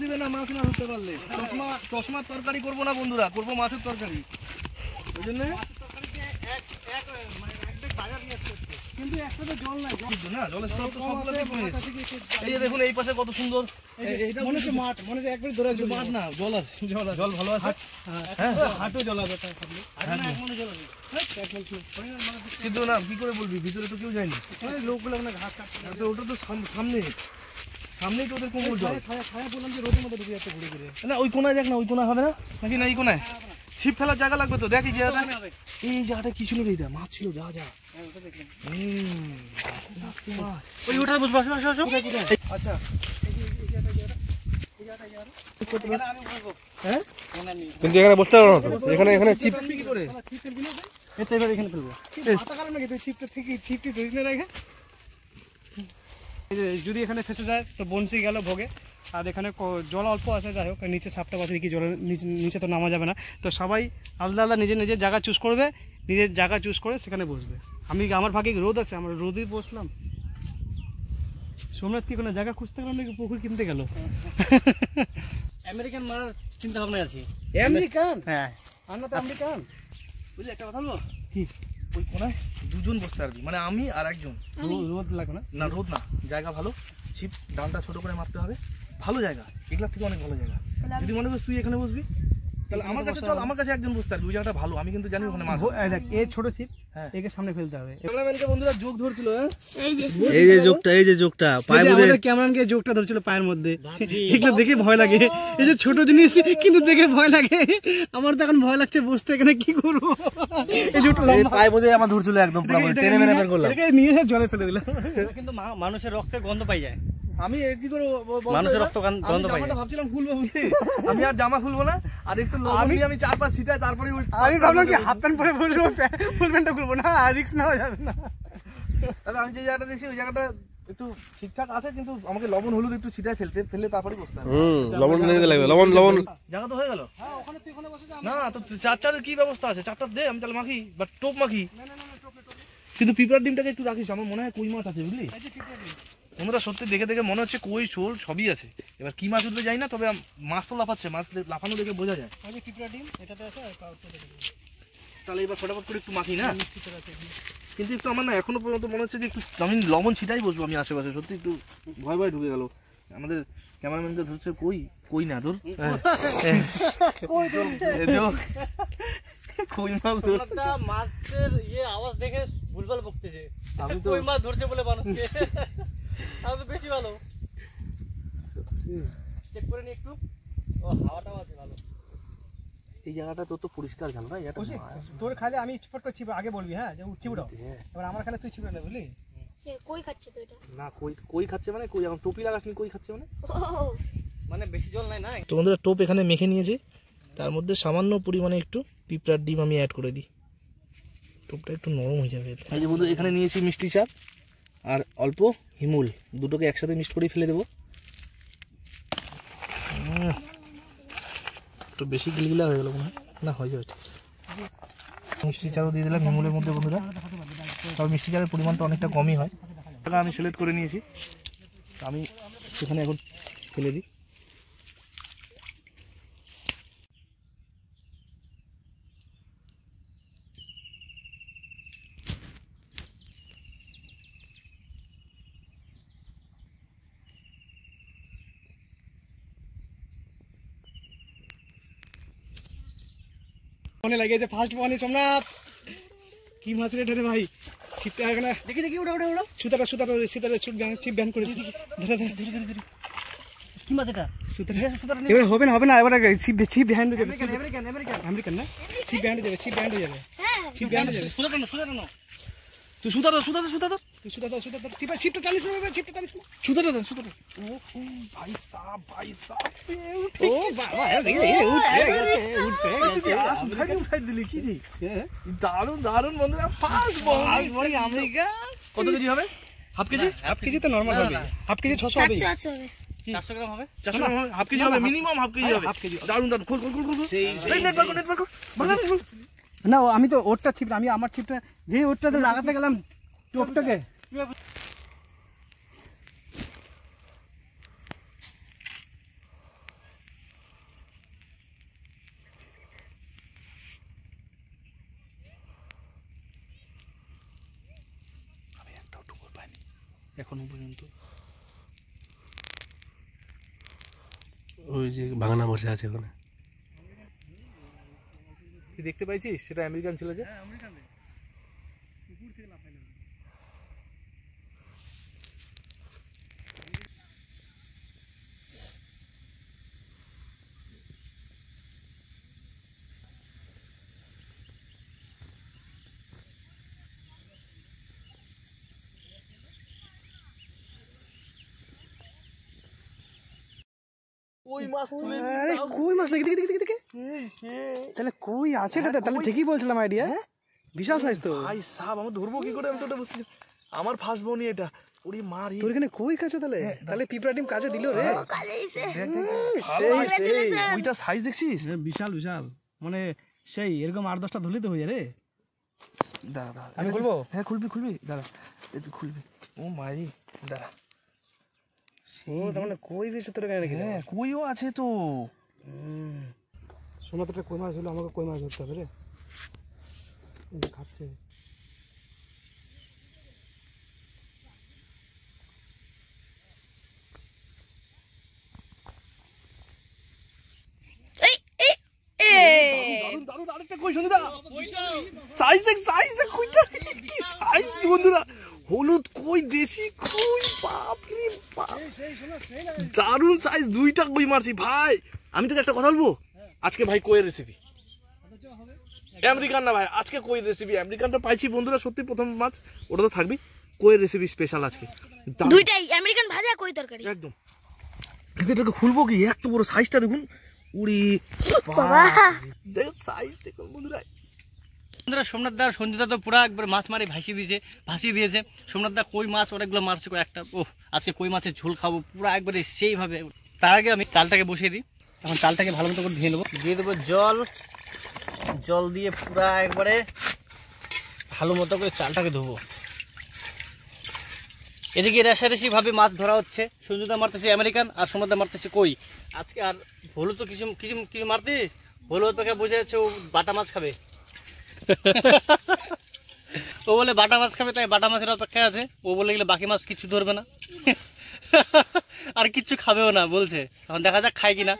দিবে না মাছ না পারলে চশমা চশমার তরকারি করবো না বন্ধুরা করবো মাছের তরকারি ওই জন্য কি করে বলবি ভিতরে তো কেউ যায়নি লোকগুলো মানে ঘাস ওটা তো সামনে সামনেই তো ওদের কোমর জল ছায়া বললাম যে রোদের মধ্যে ঢুকে যাচ্ছে ঘুরে ঘুরে না ওই কোনায় দেখ না ওই কোনা হবে না নাকি না এই কোনায় ছিপ ফেলার জায়গা লাগবে তো দেখি জায়গাটা এই জায়গাটা কি ছিল রে এটা মাছ ছিল যা যা হ্যাঁ, ওই ওটা বসে বসে বসে বসে এই আচ্ছা। হ্যাঁ? কিন্তু এখানে বসতে পারবো না তো এখানে এখানে ছিপ কি করে এতে এবার এখানে ফেলবো ছিপটা থেকে ছিপটি ধরিস না রেখে যদি এখানে ফেসে যায় তো বনসি গেল ভোগে আর এখানে জল অল্প আছে যাই হোক নিচে সাপটা পাশে কি জলের নিচে তো নামা যাবে না তো সবাই আলাদা আলাদা নিজের নিজের জায়গা চুজ করবে নিজের জায়গা চুজ করে সেখানে বসবে আমি আমার ভাগে রোদ আছে আমরা রোদেই বসলাম সোমনাথ কি কোনো জায়গা খুঁজতে গেলাম নাকি পুকুর কিনতে গেল আমেরিকান মারার চিন্তা ভাবনা আছে আমেরিকান হ্যাঁ আমরা তো আমেরিকান বুঝলি একটা কথা বলবো কি ওই দুজন বসতে পারবি মানে আমি আর একজন রোদ লাগবে না না রোদ না জায়গা ভালো ছিপ ডালটা ছোট করে মারতে হবে ভালো জায়গা এগুলার থেকে অনেক ভালো জায়গা যদি মনে করিস তুই এখানে বসবি আমার হ্যাঁ। হ্যাঁ? দেখে ভয় লাগে এই যে ছোট জিনিস কিন্তু দেখে ভয় লাগে আমার তো এখন ভয় লাগছে বসতে এখানে কি করবো এই আমার ধরছিল একদম নিয়ে জলে ফেলে দিলাম কিন্তু মানুষের রক্তের গন্ধ পাই যায় আমি কি করে মানুষের রক্ত গন্ধ পাই ভাবছিলাম খুলবো আমি আর জামা খুলবো না আর একটু আমি আমি চার পাঁচ তারপরে আমি ভাবলাম কি হাফ প্যান্ট পরে বলবো ফুল প্যান্টটা খুলবো না আর রিস্ক নেওয়া যাবে না আমি যে জায়গাটা দেখছি ওই জায়গাটা একটু ঠিকঠাক আছে কিন্তু আমাকে লবণ হলুদ একটু ছিটায় ফেলতে ফেলে তারপরে হবে হয়ে গেল হ্যাঁ, না তো চার কি ব্যবস্থা আছে চারটা দে আমি মাখি টোপ মাখি কিন্তু ডিমটাকে একটু রাখিস আমার মনে হয় কই মাছ আছে বুঝলি বন্ধুরা সত্যি দেখে দেখে মনে হচ্ছে কই শোল সবই আছে এবার কি মাছ উঠবে যাই না তবে মাছ তো লাফাচ্ছে মাছ লাফানো দেখে বোঝা যায় এটাতে আছে তাহলে এবার ফটাফট করে একটু মাখি না কিন্তু একটু আমার না এখনো পর্যন্ত মনে হচ্ছে যে একটু আমি লবণ ছিটাই বসবো আমি আশেপাশে সত্যি একটু ভয় ভয় ঢুকে গেল আমাদের ক্যামেরাম্যানকে ধরছে কই কই না হ্যাঁ। ধর মাছের ইয়ে আওয়াজ দেখে আমি তো কই মাছ ধরছে বলে মানুষকে তাহলে বেশি ভালো চেক করে নি একটু ও হাওয়াটাও আছে ভালো এই জায়গাটা তো তো পরিষ্কার গেল না এটা তোর খালে আমি ফট করে ছিপে আগে বলবি হ্যাঁ যে চিবড়াও হ্যাঁ। এবার আমার খালে তুই ছিপড়ে না বুঝলি কই খাচ্ছে তো এটা না কই কই খাচ্ছে মানে কই এখন টুপি লাগাসনি কই খাচ্ছে মানে মানে বেশি জল নাই না তো বন্ধুরা টোপ এখানে মেখে নিয়েছি তার মধ্যে সামান্য পরিমাণে একটু পিঁপড়ার ডিম আমি অ্যাড করে দিই টোপটা একটু নরম হয়ে যাবে এই যে বন্ধু এখানে নিয়েছি মিষ্টি চাপ আর অল্প হিমুল দুটোকে একসাথে মিক্সড করে ফেলে দেবো একটু বেশি গিলগিলা হয়ে গেল মনে হয় না হয়ে যাবে মিষ্টি চারও দিয়ে দিলাম হিমুলের মধ্যে বন্ধুরা তবে মিষ্টি চালের পরিমাণটা অনেকটা কমই হয় আমি সিলেক্ট করে নিয়েছি আমি সেখানে এখন ফেলে দিই মনে যে ফার্স্ট বনে সোমনাথ কি মাছ রে ধরে ভাই ছিপটা না দেখি দেখি ওটা ওটা ওটা সুতাটা সুতাটা সুতাটা ছুট ছিপ ব্যান করেছি ধরে ধরে ধরে ধরে কি মাছ এটা এবারে হবে না হবে না এবারে ছিপ ছিপ হয়ে যাবে আমেরিকান আমেরিকান আমেরিকান না ছিপ ব্যান হয়ে যাবে ছিপ ব্যান হয়ে যাবে হ্যাঁ। ছিপ ব্যান হয়ে যাবে সুতাটা না সুতাটা না তুই সুতাটা না ভাই হ্যাঁ, ভাই উঠাই দিলি কি দারুন দারুন বন্ধুরা কত কেজি হবে হাফ কেজি হাফ কেজি তো নর্মাল হবে হাফ কেজি ছশো হবে গ্রাম হবে half KG minimum half KG হ্যাঁ, হাফ কেজি আমি তো ওরটা ছিপটা আমি আমার ছিপটা যে ওরটাতে লাগাতে গেলাম এখনো পর্যন্ত ওই যে বসে আছে ওখানে দেখতে পাইছিস সেটা আমেরিকান ছিল যে হ্যাঁ, কই মাছ তুলে মাছ তাহলে হ্যাঁ, তাহলে ঠিকই বলছিলাম হ্যাঁ? বিশাল সাইজ তো ভাই ধরবো কি করে আমি তো ওটা আমার ফার্স্ট নি এটা ওরে মারি তোর এখানে কই কাছে তাহলে হ্যাঁ, তাহলে পিপড়া টিম কাজে দিল রে ওইটা সাইজ দেখছিস বিশাল বিশাল মানে সেই এরকম আট দশটা ধুলি তো হয়ে রে দাঁড়া দাঁড়া আমি খুলবো হ্যাঁ খুলবি খুলবি দাঁড়া খুলবি ও মারি দাঁড়া ও তার মানে কই বেশি তোর হ্যাঁ, কইও আছে তো সোনা তো একটা কই মাছ হলো আমাকে কই মাছ ধরতে হবে রে খাচ্ছে সাইজ দেখ কুইটা কি সাইজ বন্ধুরা হলুদ কই দেশি কই বাপরে বাপ দারুণ সাইজ দুইটা কই মারছি ভাই আমি তোকে একটা কথা বলবো হ্যাঁ। আজকে ভাই কইয়ের রেসিপি আমেরিকান না ভাই আজকে কই রেসিপি আমেরিকানটা পাইছি বন্ধুরা সত্যি প্রথম মাছ ওটা তো থাকবি কইয়ের রেসিপি স্পেশাল আজকে দুইটাই আমেরিকান ভাজা কই তরকারি একদম এটাকে খুলবো কি এত বড় সাইজটা দেখুন উড়ি বাবা দেখ সাইজ দেখুন বন্ধুরা বন্ধুরা সোমনাথ দা সঞ্জিতা তো পুরো একবার মাছ মারে ভাসিয়ে দিয়েছে ভাসিয়ে দিয়েছে সোমনাথ দা কই মাছ অনেকগুলো মারছে একটা ও আজকে কই মাছের ঝোল খাবো পুরো একবারে সেইভাবে তার আগে আমি চালটাকে বসিয়ে দিই এখন চালটাকে ভালো মতো করে ধুয়ে নেবো দিয়ে দেবো জল জল দিয়ে পুরো একবারে ভালো মতো করে চালটাকে ধোবো এদিকে রেশারেশিভাবে মাছ ধরা হচ্ছে সঞ্জুদা মারতেছে আমেরিকান আর সোমনাথা মারতেছে কই আজকে আর ভোলো তো কিছু কিছু কিছু মারতিস ভোলো তোকে বোঝা যাচ্ছে ও বাটা মাছ খাবে ও বলে বাটা মাছ খাবে তাই বাটা মাছের অপেক্ষায় আছে ও বলে গেলে বাকি মাছ কিছু ধরবে না আর কিছু খাবেও না বলছে এখন দেখা যাক খায় কিনা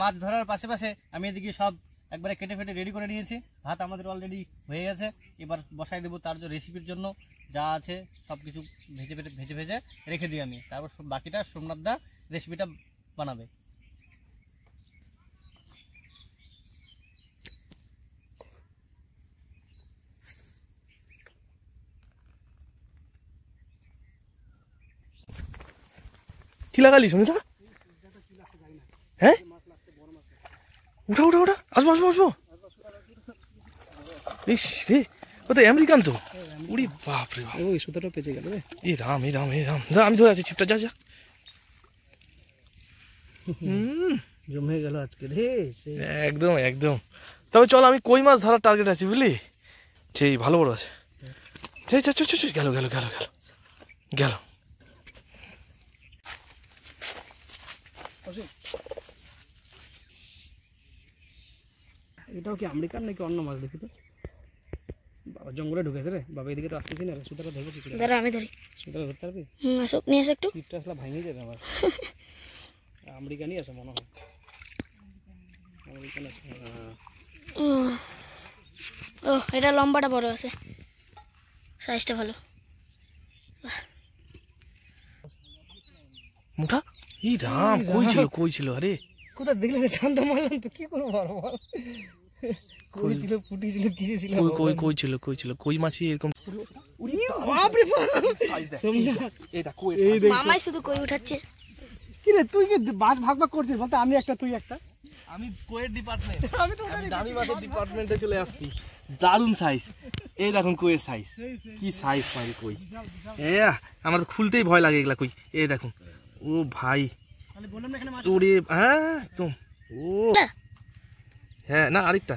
মাছ ধরার পাশে পাশে আমি এদিকে সব একবারে কেটে ফেটে রেডি করে নিয়েছি ভাত আমাদের অলরেডি হয়ে গেছে এবার বসাই দেবো তার যে রেসিপির জন্য যা আছে সব কিছু ভেজে ভেজে ভেজে রেখে দিই আমি তারপর বাকিটা দা রেসিপিটা বানাবে কি লাগালি সুনিতা হ্যাঁ উঠা উঠা উঠা আসবো আসবো আসবো ইস রে ও তো আমেরিকান তো উড়ি বাপ রে বাপ ওই সুতোটা পেঁচে গেল রে এই রাম এই রাম এই রাম যা আমি ধরে আছি ছিপটা যা যা জমে গেল আজকে রে একদম একদম তবে চল আমি কই মাছ ধরার টার্গেট আছি বুঝলি সেই ভালো বড় আছে সেই গেল গেল গেল গেল গেল এটাও কি আমেরিকান নাকি অন্য মাছ দেখি তো বাবা জঙ্গলে ঢুকেছে রে বাবা এদিকে তো আসতেছি না সুতরা ধরবো কি দাদা আমি ধরি সুতরা ধরতে পারবি আসুক নিয়ে আসো একটু সিটটা আসলে ভাঙিয়ে যাবে আমার আমেরিকানই আছে মনে হয় আমেরিকান আছে হ্যাঁ। ও এটা লম্বাটা বড় আছে সাইজটা ভালো মুঠা ই রাম কই ছিল কই ছিল আরে কোথায় দেখলে ঠান্ডা মারলাম তো কি করবো বল কই ছিল কই ছিল কই তুই ভাগ ভাগ করছিস আমি একটা তুই একটা ডিপার্টমেন্টে চলে আসছি দারুণ সাইজ এই দেখুন কইয়ের সাইজ কি সাইজ মানে কই এ আমার তো খুলতেই ভয় লাগে এগুলা কই এই দেখুন ও ভাই হ্যাঁ ও হ্যাঁ না আরেকটা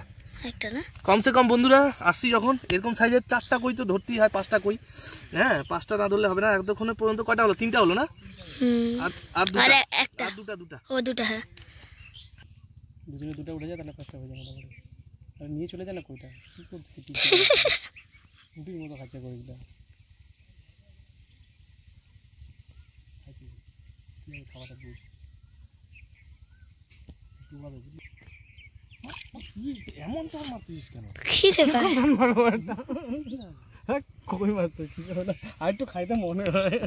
কমসে কম বন্ধুরা আসছি যখন এরকম সাইজের চারটা কই তো ধরতেই হয় পাঁচটা কই হ্যাঁ পাঁচটা না ধরলে হবে না এতক্ষণ পর্যন্ত কটা হলো তিনটা হলো না আর আর দুটা একটা দুটা দুটা দুটা হ্যাঁ নিয়ে চলে যায় না কইটা কী করতে মতো খাচ্ছে কইটা খাওয়াটা এমন তোর মারতেছিস কেন কি রে ভাই মারবো একটা কই মারতেছিস আর একটু খাইতে মনে হয়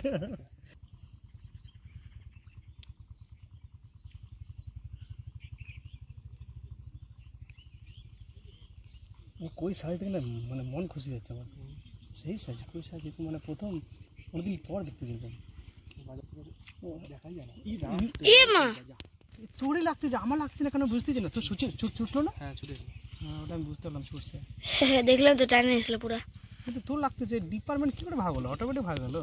কই সাইজ দেখে না মানে মন খুশি হয়েছে আমার সেই সাইজ কই সাইজ একটু মানে প্রথম অনেকদিন পর দেখতে যেতাম দেখাই যায় না চুড়ি যে আমার লাগছে না কেন বুঝতেছি না তো ছুটে ছুট ছুটলো না হ্যাঁ ছুটে হ্যাঁ ওটা আমি বুঝতে পারলাম ছুটছে হ্যাঁ, দেখলাম তো টাইম আসলো পুরো কিন্তু তোর যে ডিপার্টমেন্ট কি করে ভাগ হলো অটোমেটিক ভাগ হলো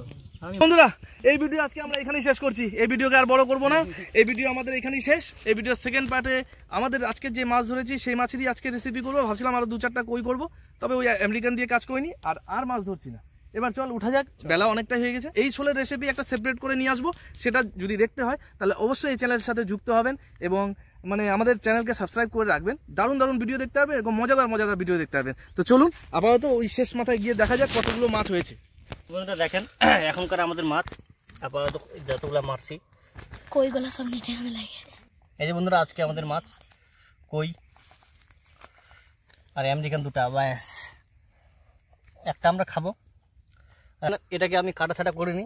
বন্ধুরা এই ভিডিও আজকে আমরা এখানেই শেষ করছি এই ভিডিওকে আর বড় করব না এই ভিডিও আমাদের এখানেই শেষ এই ভিডিওর সেকেন্ড পার্টে আমাদের আজকে যে মাছ ধরেছি সেই মাছেরই আজকে রেসিপি করবো ভাবছিলাম আরও দু চারটা কই করবো তবে ওই আমেরিকান দিয়ে কাজ করিনি আর আর মাছ ধরছি না এবার চল উঠা যাক বেলা অনেকটা হয়ে গেছে এই ছোলের রেসিপি একটা সেপারেট করে নিয়ে আসবো সেটা যদি দেখতে হয় তাহলে অবশ্যই এই চ্যানেলের সাথে যুক্ত হবেন এবং মানে আমাদের চ্যানেলকে সাবস্ক্রাইব করে রাখবেন দারুণ দারুণ ভিডিও দেখতে পারবেন এরকম মজাদার মজাদার ভিডিও দেখতে হবে তো চলুন আপাতত ওই শেষ মাথায় গিয়ে দেখা যাক কতগুলো মাছ হয়েছে দেখেন এখনকার আমাদের মাছ আপাতত যতগুলো মারছি কইগুলো সব নিটে লাগে এই যে বন্ধুরা আজকে আমাদের মাছ কই আর আমেরিকান দুটা ব্যাস একটা আমরা খাবো এটাকে আমি কাটাছাটা করিনি